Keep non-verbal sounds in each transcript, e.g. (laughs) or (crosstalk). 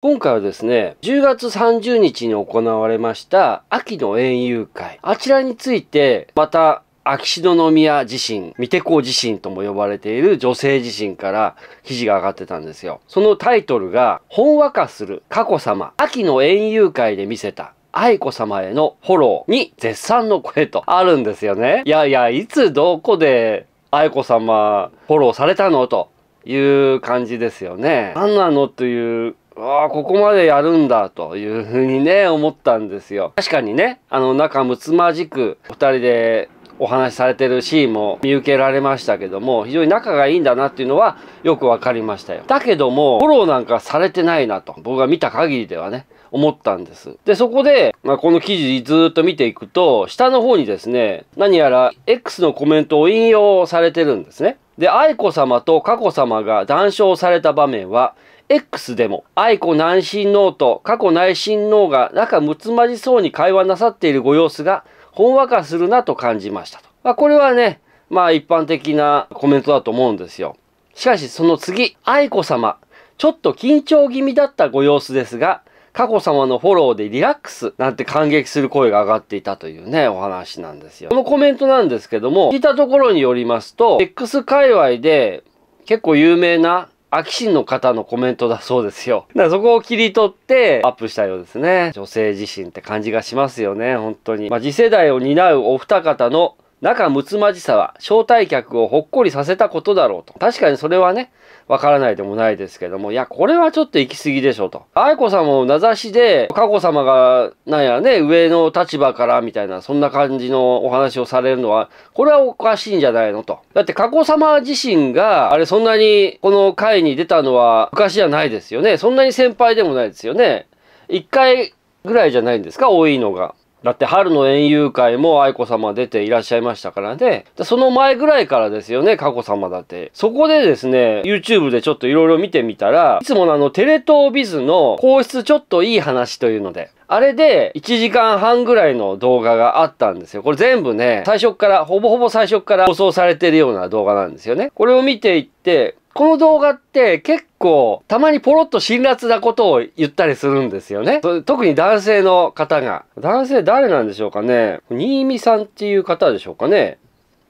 今回はですね、10月30日に行われました秋の園遊会。あちらについて、また、秋篠宮地震、三手港地震とも呼ばれている女性地震から記事が上がってたんですよ。そのタイトルが、本和化する佳子様、秋の園遊会で見せた愛子様へのフォローに絶賛の声とあるんですよね。いやいや、いつどこで愛子様フォローされたのという感じですよね。何なのというああ、ここまでやるんだというふうにね、思ったんですよ。確かにね、あの仲睦まじく2人でお話しされてるシーンも見受けられましたけども、非常に仲がいいんだなっていうのはよく分かりましたよ。だけども、フォローなんかされてないなと、僕が見た限りではね、思ったんです。で、そこで、まあ、この記事ずっと見ていくと、下の方にですね、何やら X のコメントを引用されてるんですね。で、愛子様と佳子様が談笑された場面は、X でも愛子南進脳と過去内親脳が仲睦まじそうに会話なさっているご様子がほんわかするなと感じましたと。まあ、これはね、まあ一般的なコメントだと思うんですよ。しかしその次、愛子様、ちょっと緊張気味だったご様子ですが、佳子様のフォローでリラックスなんて感激する声が上がっていたというね、お話なんですよ。このコメントなんですけども、聞いたところによりますと、X 界隈で結構有名なアキシンの方のコメントだそうですよ。だからそこを切り取ってアップしたようですね。女性自身って感じがしますよね、本当に。まあ、次世代を担うお二方の仲睦まじさは招待客をほっこりさせたことだろうと。確かにそれはね、わからないでもないですけども、いや、これはちょっと行き過ぎでしょと。愛子さんも名指しで、佳子様が、なんやね、上の立場からみたいな、そんな感じのお話をされるのは、これはおかしいんじゃないのと。だって佳子様自身が、あれそんなにこの会に出たのは昔じゃないですよね。そんなに先輩でもないですよね。一回ぐらいじゃないんですか、多いのが。だって春の園遊会も愛子さま出ていらっしゃいましたからね。その前ぐらいからですよね、佳子さまだって。そこでですね、YouTube でちょっといろいろ見てみたら、いつものあのテレ東ビズの皇室ちょっといい話というので、あれで1時間半ぐらいの動画があったんですよ。これ全部ね、最初から、ほぼほぼ最初から放送されてるような動画なんですよね。これを見ていって、この動画って結構たまにポロッと辛辣なことを言ったりするんですよね。特に男性の方が。男性誰なんでしょうかね新見さんっていう方でしょうかね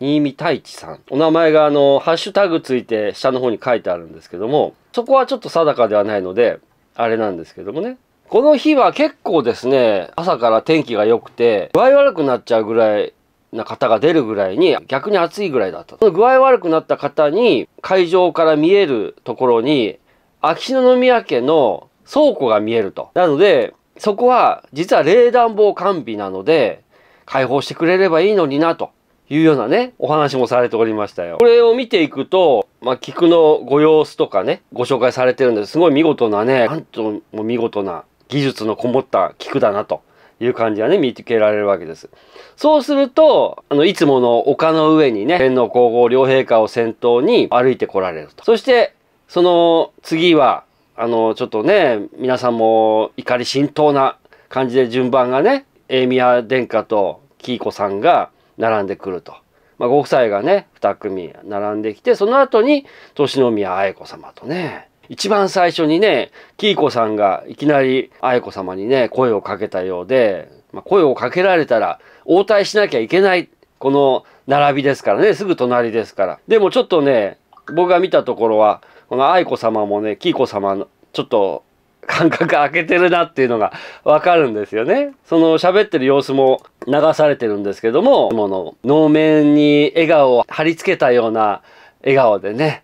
新見太一さん。お名前があの、ハッシュタグついて下の方に書いてあるんですけども、そこはちょっと定かではないので、あれなんですけどもね。この日は結構ですね、朝から天気が良くて、具合悪くなっちゃうぐらいな方が出るぐらいに逆に暑いぐらいだった。その具合悪くなった方に会場から見えるところに秋篠宮家の倉庫が見えると。なのでそこは実は冷暖房完備なので開放してくれればいいのになというようなね、お話もされておりましたよ。これを見ていくと、まあ、菊のご様子とかね、ご紹介されてるんですごい見事なね、なんとも見事な技術のこもった菊だなという感じがね、見つけられるわけです。そうすると、あの、いつもの丘の上にね、天皇皇后両陛下を先頭に歩いてこられると。そして、その次は、あの、ちょっとね、皆さんも怒り浸透な感じで順番がね、英宮殿下と紀子さんが並んでくると。まあ、ご夫妻がね、2組並んできて、その後に、年宮愛子様とね、一番最初にね、キーコさんがいきなり愛子様にね、声をかけたようで、まあ、声をかけられたら応対しなきゃいけない、この並びですからね、すぐ隣ですから。でもちょっとね、僕が見たところは、この愛子様もね、キーコ様の、ちょっと感覚開けてるなっていうのがわかるんですよね。その喋ってる様子も流されてるんですけども、もの能面に笑顔を貼り付けたような笑顔でね、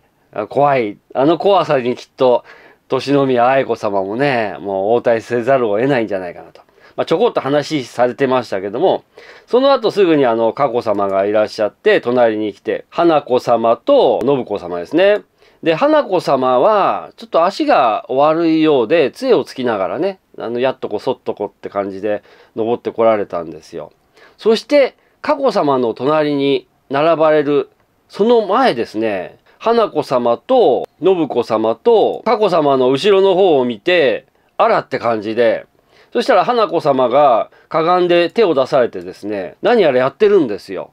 怖い。あの怖さにきっと、年宮愛子様もね、もう応対せざるを得ないんじゃないかなと。まあ、ちょこっと話されてましたけども、その後すぐにあの、佳子様がいらっしゃって、隣に来て、花子様と信子様ですね。で、花子様は、ちょっと足が悪いようで、杖をつきながらね、あの、やっとこそっとこって感じで登ってこられたんですよ。そして、佳子様の隣に並ばれる、その前ですね、花子様と信子様と佳子様の後ろの方を見て、あらって感じで、そしたら花子様がかがんで手を出されてですね、何やらやってるんですよ。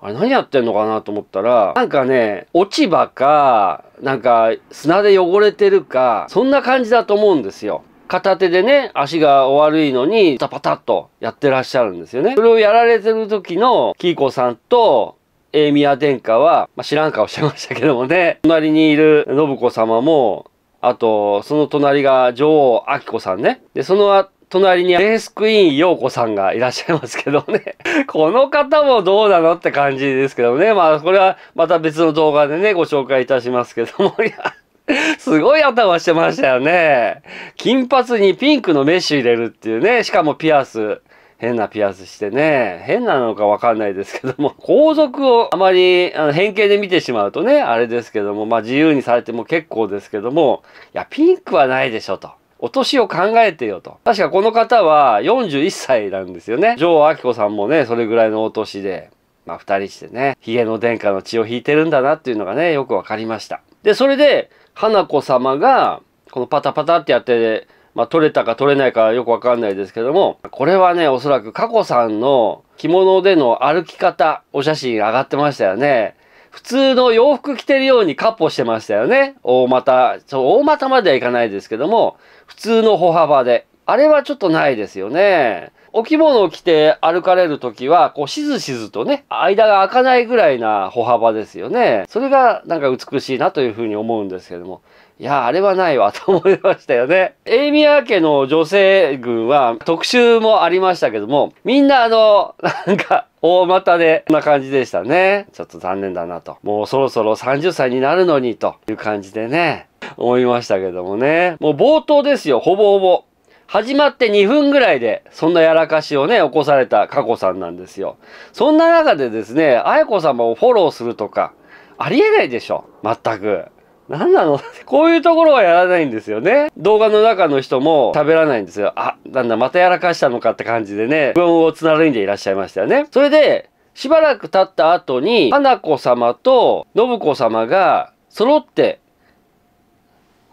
あれ何やってんのかなと思ったら、なんかね、落ち葉か、なんか砂で汚れてるか、そんな感じだと思うんですよ。片手でね、足が悪いのに、パタパタっとやってらっしゃるんですよね。それをやられてる時のキーコさんと、エミア殿下は、まあ、知らん顔してましたけどもね、隣にいる信子様も、あと、その隣が女王明子さんね。で、その隣にレースクイーン陽子さんがいらっしゃいますけどね (laughs) この方もどうなのって感じですけどね。まあ、これはまた別の動画でね、ご紹介いたしますけどもいや、(laughs) すごい頭してましたよね。金髪にピンクのメッシュ入れるっていうね。しかもピアス。変なピアスしてね、変なのかわかんないですけども、(laughs) 皇族をあまりあの変形で見てしまうとね、あれですけども、まあ自由にされても結構ですけども、いや、ピンクはないでしょと。お年を考えてよと。確かこの方は41歳なんですよね。女王明子さんもね、それぐらいのお年で、まあ二人してね、髭の殿下の血を引いてるんだなっていうのがね、よくわかりました。で、それで、花子様が、このパタパタってやって、まあ、取れたか取れないかよくわかんないですけども、これはね、おそらく佳子さんの着物での歩き方、お写真上がってましたよね。普通の洋服着てるようにカッポしてましたよね。大股。そう、大股まではいかないですけども、普通の歩幅で。あれはちょっとないですよね。お着物を着て歩かれる時は、こう、しずしずとね、間が開かないぐらいな歩幅ですよね。それがなんか美しいなというふうに思うんですけども。いやあれはないわ (laughs) と思いましたよね。エイミア家の女性軍は特集もありましたけども、みんなあの、なんか、大股で、こんな感じでしたね。ちょっと残念だなと。もうそろそろ30歳になるのに、という感じでね、思いましたけどもね。もう冒頭ですよ、ほぼほぼ。始まって2分ぐらいで、そんなやらかしをね、起こされた佳子さんなんですよ。そんな中でですね、愛子様をフォローするとか、ありえないでしょ。全く。何なの (laughs) こういうところはやらないんですよね。動画の中の人も喋らないんですよ。あ、なんだ、またやらかしたのかって感じでね、不安をつなるんでいらっしゃいましたよね。それで、しばらく経った後に、花子様と信子様が揃って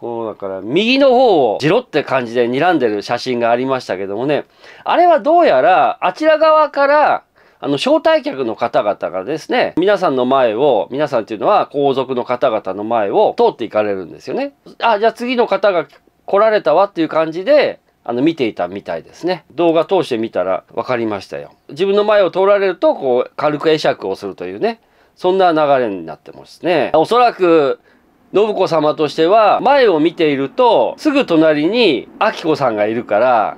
こうだから右の方をジロって感じで睨んでる写真がありましたけどもね、あれはどうやらあちら側からあの招待客の方々がですね、皆さんの前を、皆さんっていうのは皇族の方々の前を通っていかれるんですよね。あ、じゃあ次の方が来られたわっていう感じで、あの見ていたみたいですね動画通してみたら分かりましたよ自分の前を通られるとこう軽く会釈をするというねそんな流れになってますねおそらく信子様としては、前を見ていると、すぐ隣に明子さんがいるから、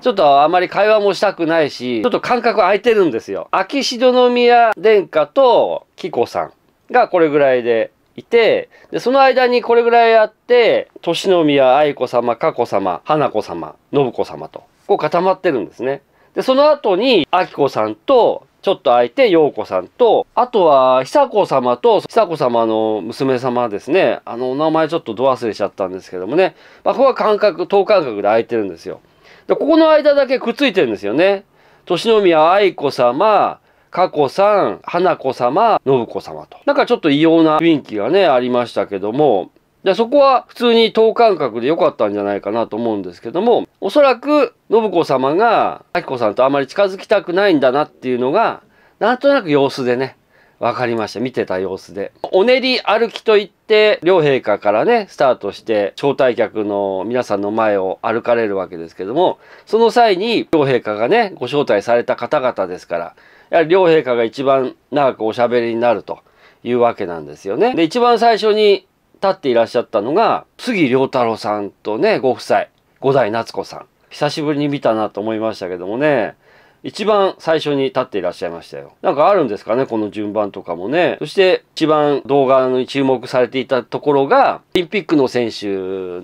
ちょっとあまり会話もしたくないし、ちょっと感覚空いてるんですよ。秋篠宮殿下と紀子さんがこれぐらいでいて、で、その間にこれぐらいあって、年宮愛子様、佳子様、花子様、信子様と、こう固まってるんですね。で、その後に、明子さんとちょっと空いて、陽子さんと、あとは、久子様と、久子様の娘様ですね。あの、お名前ちょっとど忘れしちゃったんですけどもね。まあ、ここは間隔、等間隔で空いてるんですよ。で、ここの間だけくっついてるんですよね。年宮愛子様、佳子さん、花子様、信子様と。なんかちょっと異様な雰囲気がね、ありましたけども、でそこは普通に等間隔で良かったんじゃないかなと思うんですけどもおそらく信子様が明子さんとあまり近づきたくないんだなっていうのがなんとなく様子でね分かりました見てた様子でお練り歩きといって両陛下からねスタートして招待客の皆さんの前を歩かれるわけですけどもその際に両陛下がねご招待された方々ですからやはり両陛下が一番長くおしゃべりになるというわけなんですよね。で一番最初に立っていらっしゃったのが、杉良太郎さんとね、ご夫妻、五代夏子さん。久しぶりに見たなと思いましたけどもね、一番最初に立っていらっしゃいましたよ。なんかあるんですかね、この順番とかもね。そして一番動画に注目されていたところが、オリンピックの選手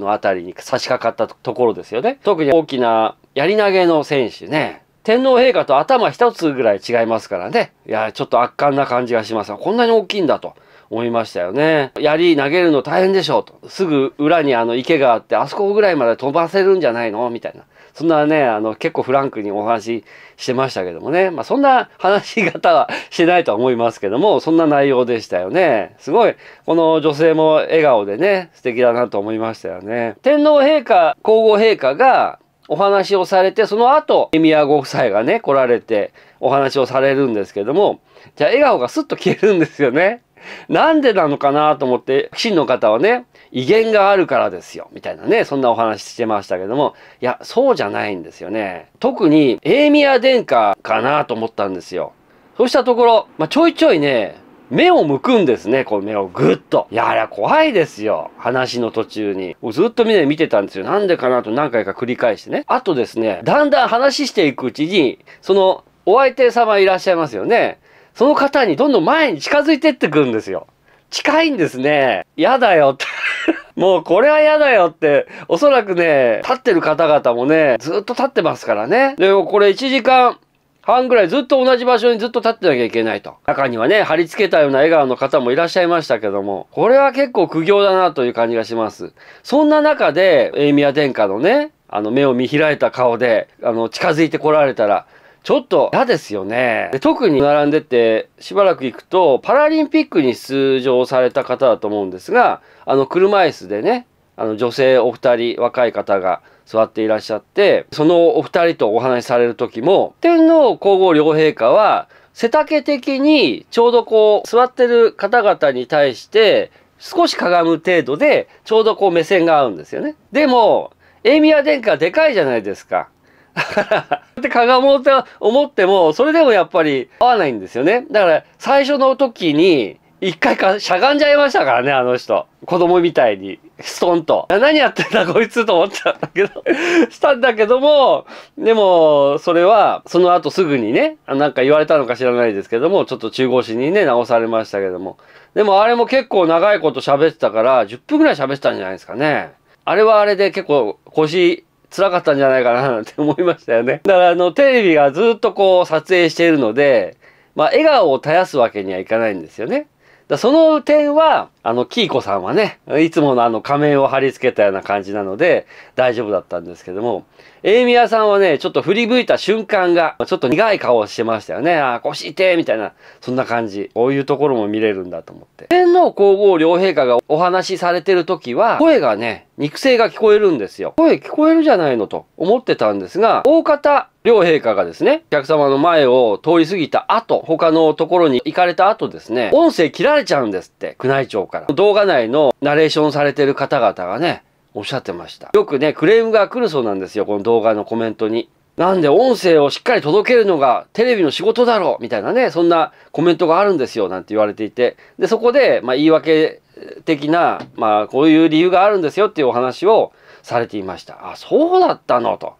のあたりに差し掛かったところですよね。特に大きなやり投げの選手ね。天皇陛下と頭一つぐらい違いますからね。いや、ちょっと圧巻な感じがします。こんなに大きいんだと。思いましたよね。槍投げるの大変でしょと。すぐ裏にあの池があって、あそこぐらいまで飛ばせるんじゃないのみたいな。そんなね、あの、結構フランクにお話ししてましたけどもね。まあ、そんな話し方はしてないとは思いますけども、そんな内容でしたよね。すごい、この女性も笑顔でね、素敵だなと思いましたよね。天皇陛下、皇后陛下が、お話をされて、その後、宮ご夫妻がね、来られて、お話をされるんですけども、じゃあ笑顔がスッと消えるんですよね。なんでなのかなと思って、棋士の方はね、威厳があるからですよ、みたいなね、そんなお話してましたけども、いや、そうじゃないんですよね。特に、エーミア殿下かなと思ったんですよ。そうしたところ、まあ、ちょいちょいね、目を向くんですね、こう目をぐっと。いや、あれは怖いですよ。話の途中に。ずっとみんな見てたんですよ。なんでかなと何回か繰り返してね。あとですね、だんだん話していくうちに、その、お相手様いらっしゃいますよね。その方にどんどん前に近づいてってくんですよ。近いんですね。やだよって (laughs) もうこれはやだよって、おそらくね、立ってる方々もね、ずっと立ってますからね。でもこれ1時間半ぐらいずっと同じ場所にずっと立ってなきゃいけないと。中にはね、貼り付けたような笑顔の方もいらっしゃいましたけども、これは結構苦行だなという感じがします。そんな中で、エイミア殿下のね、あの目を見開いた顔で、あの、近づいてこられたら、ちょっと嫌ですよね。で特に並んでてしばらく行くとパラリンピックに出場された方だと思うんですがあの車椅子でねあの女性お二人若い方が座っていらっしゃってそのお二人とお話しされる時も天皇皇后両陛下は背丈的にちょうどこう座ってる方々に対して少しかがむ程度でちょうどこう目線が合うんですよね。でも、エイミア殿下でかいじゃないですか。(laughs) ってかがもうと思っても、それでもやっぱり合わないんですよね。だから、最初の時に、一回か、しゃがんじゃいましたからね、あの人。子供みたいに、ストンと。何やってんだこいつと思ったんだけど (laughs) したんだけども、でも、それは、その後すぐにね、なんか言われたのか知らないですけども、ちょっと中腰にね、直されましたけども。でもあれも結構長いこと喋ってたから、10分ぐらい喋ってたんじゃないですかね。あれはあれで結構腰辛かったんじゃないかななんて思いましたよね。(laughs) だからあのテレビがずっとこう撮影しているので、まあ、笑顔を絶やすわけにはいかないんですよね。だその点は、あの、キーコさんはね、いつものあの仮面を貼り付けたような感じなので大丈夫だったんですけども、エイミヤさんはね、ちょっと振り向いた瞬間が、ちょっと苦い顔をしてましたよね。ああ、腰痛いみたいな、そんな感じ。こういうところも見れるんだと思って。天皇皇后両陛下がお話しされてる時は、声がね、肉声が聞こえるんですよ。声聞こえるじゃないのと思ってたんですが、大方、両陛下がですね、お客様の前を通り過ぎた後、他のところに行かれた後ですね、音声切られちゃうんですって、宮内庁から。動画内のナレーションされてる方々がね、おっしゃってました。よくね、クレームが来るそうなんですよ、この動画のコメントに。なんで音声をしっかり届けるのがテレビの仕事だろうみたいなね、そんなコメントがあるんですよなんて言われていて。で、そこで、まあ、言い訳的な、まあ、こういう理由があるんですよっていうお話をされていました。あ、そうだったのと。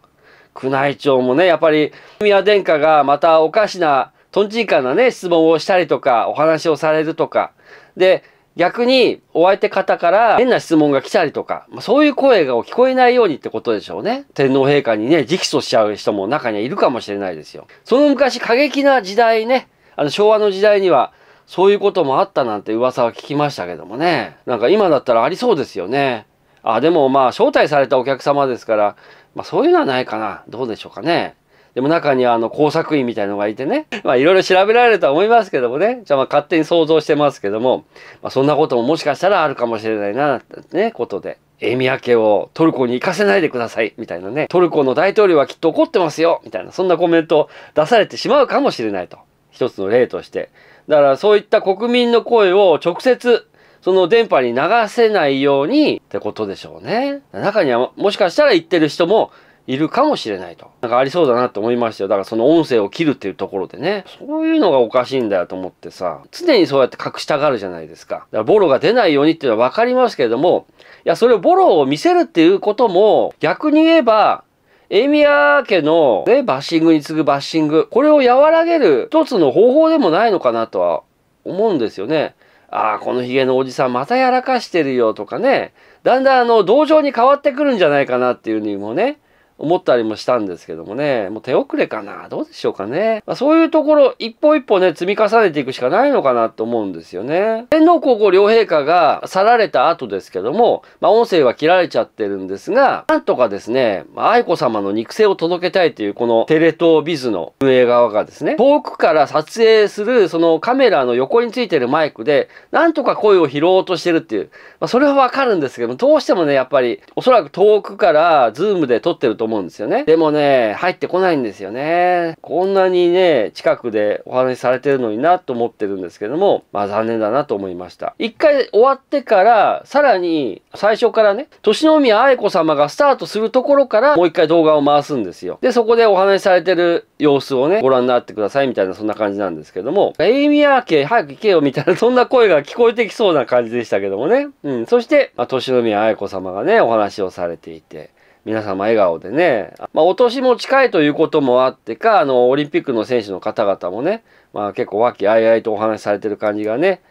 宮内庁もね、やっぱり宮殿下がまたおかしな、とんちんかなね、質問をしたりとか、お話をされるとか。で、逆にお相手方から変な質問が来たりとか、まあ、そういう声が聞こえないようにってことでしょうね。天皇陛下にね、直訴しちゃう人も中にはいるかもしれないですよ。その昔過激な時代ね、あの昭和の時代にはそういうこともあったなんて噂は聞きましたけどもね。なんか今だったらありそうですよね。あ、でもまあ招待されたお客様ですから、まあそういうのはないかな。どうでしょうかね。でも中にあの工作員みたいのがいてね、まあいろいろ調べられるとは思いますけどもね、じゃあまあ勝手に想像してますけども、まあそんなことももしかしたらあるかもしれないな、ね、ことで。エミア家をトルコに行かせないでください、みたいなね。トルコの大統領はきっと怒ってますよ、みたいな、そんなコメントを出されてしまうかもしれないと。一つの例として。だからそういった国民の声を直接その電波に流せないようにってことでしょうね。中にはもしかしたら言ってる人もいるかもしれないと。なんかありそうだなって思いましたよ。だからその音声を切るっていうところでね。そういうのがおかしいんだよと思ってさ、常にそうやって隠したがるじゃないですか。だからボロが出ないようにっていうのはわかりますけれども、いや、それをボロを見せるっていうことも、逆に言えば、エミア家の、ね、バッシングに次ぐバッシング、これを和らげる一つの方法でもないのかなとは思うんですよね。ああ、このヒゲのおじさんまたやらかしてるよとかね、だんだんあの、同情に変わってくるんじゃないかなっていうふうにもね、思ったりもしたんですけどもね、もう手遅れかな、どうでしょうかね。まあ、そういうところ、一歩一歩ね、積み重ねていくしかないのかなと思うんですよね。天皇皇后両陛下が去られた後ですけども、まあ、音声は切られちゃってるんですが、なんとかですね、まあ、愛子様の肉声を届けたいという、このテレ東ビズの運営側がですね、遠くから撮影する、そのカメラの横についてるマイクで、なんとか声を拾おうとしてるっていう、まあ、それはわかるんですけども、どうしてもね、やっぱり、おそらく遠くから、ズームで撮ってると思思うんですよね。でもね、入ってこないんですよね。こんなにね、近くでお話しされてるのになと思ってるんですけども、まあ残念だなと思いました。一回終わってから、さらに最初からね、年の宮愛子様がスタートするところからもう一回動画を回すんですよ。で、そこでお話しされてる様子をね、ご覧になってくださいみたいなそんな感じなんですけども、エイミアー家早く行けよみたいなそんな声が聞こえてきそうな感じでしたけどもね。うん。そして、まあ、年宮愛子様がね、お話をされていて、皆様笑顔でね、まあ、お年も近いということもあってか、あの、オリンピックの選手の方々もね、まあ、結構和気あいあいとお話しされてる感じがね、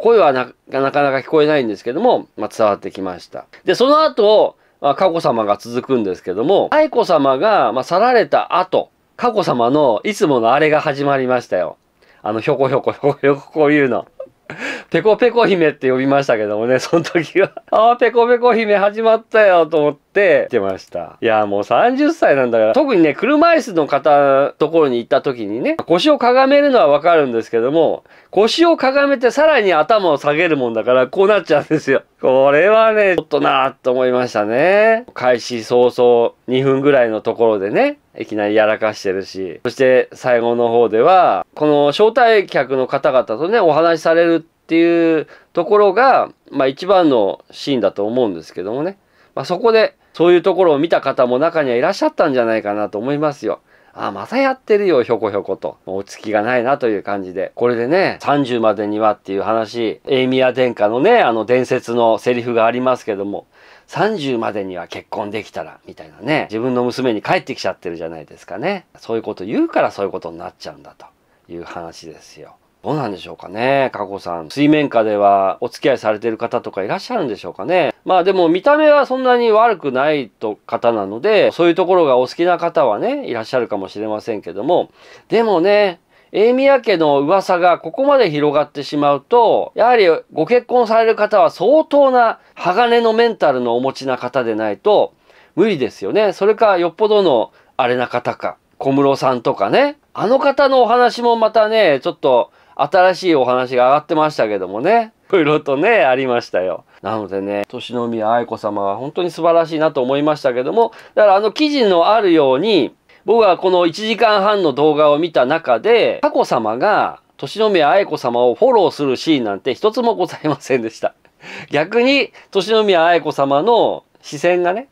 声はななかなか聞こえないんですけども、まあ、伝わってきました。で、その後、まあ、佳子様が続くんですけども、愛子様が、まあ、去られた後、佳子様のいつものあれが始まりましたよ。あの、ひょこひょこひょこひょこ言うの。(laughs) ペコペコ姫って呼びましたけどもね、その時はああ、ペコペコ姫始まったよと思って、来てました。いや、もう30歳なんだから、特にね、車椅子の方のところに行った時にね、腰をかがめるのはわかるんですけども、腰をかがめてさらに頭を下げるもんだから、こうなっちゃうんですよ。これはね、ちょっとなぁと思いましたね。開始早々2分ぐらいのところでね、いきなりやらかしてるし、そして最後の方では、この招待客の方々とね、お話しされるっていうところが、まあ一番のシーンだと思うんですけどもね。まあそこで、そういうところを見た方も中にはいらっしゃったんじゃないかなと思いますよ。あ、またやってるよ、ひょこひょこと。落ち着きがないなという感じで。これでね、30までにはっていう話、エイミア殿下のね、あの伝説のセリフがありますけども、30までには結婚できたら、みたいなね、自分の娘に帰ってきちゃってるじゃないですかね。そういうこと言うからそういうことになっちゃうんだという話ですよ。どうなんでしょうかね、加護さん。水面下ではお付き合いされてる方とかいらっしゃるんでしょうかね。まあでも見た目はそんなに悪くないと方なので、そういうところがお好きな方はね、いらっしゃるかもしれませんけども、でもね、永宮家の噂がここまで広がってしまうと、やはりご結婚される方は相当な鋼のメンタルのお持ちな方でないと無理ですよね。それかよっぽどの荒れな方か、小室さんとかね。あの方のお話もまたね、ちょっと新しいお話が上がってましたけどもね。いろいろとね、ありましたよ。なのでね、年宮愛子様は本当に素晴らしいなと思いましたけども、だからあの記事のあるように、僕はこの1時間半の動画を見た中で、佳子様が、年宮愛子様をフォローするシーンなんて一つもございませんでした。(laughs) 逆に、年宮愛子様の視線がね、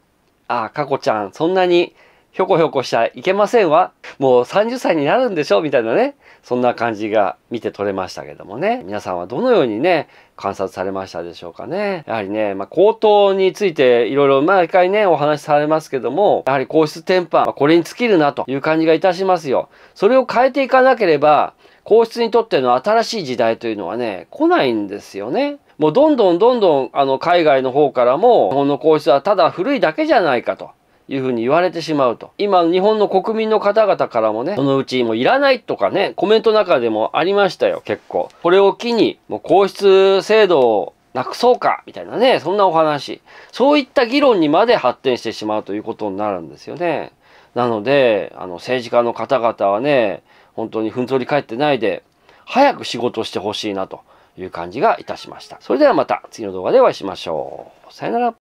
ああ、佳子ちゃん、そんなにひょこひょこしちゃいけませんわ。もう30歳になるんでしょみたいなね。そんな感じが見て取れましたけどもね。皆さんはどのようにね、観察されましたでしょうかね。やはりね、まあ、口頭についていろいろ毎回ね、お話しされますけども、やはり皇室転換、まこれに尽きるなという感じがいたしますよ。それを変えていかなければ、皇室にとっての新しい時代というのはね、来ないんですよね。もうどんどんどんどん、あの、海外の方からも、日本の皇室はただ古いだけじゃないかと。いうふうに言われてしまうと。今、日本の国民の方々からもね、そのうちもういらないとかね、コメントの中でもありましたよ、結構。これを機に、もう皇室制度をなくそうかみたいなね、そんなお話。そういった議論にまで発展してしまうということになるんですよね。なので、あの、政治家の方々はね、本当にふんぞり返ってないで、早く仕事してほしいなという感じがいたしました。それではまた次の動画でお会いしましょう。さよなら。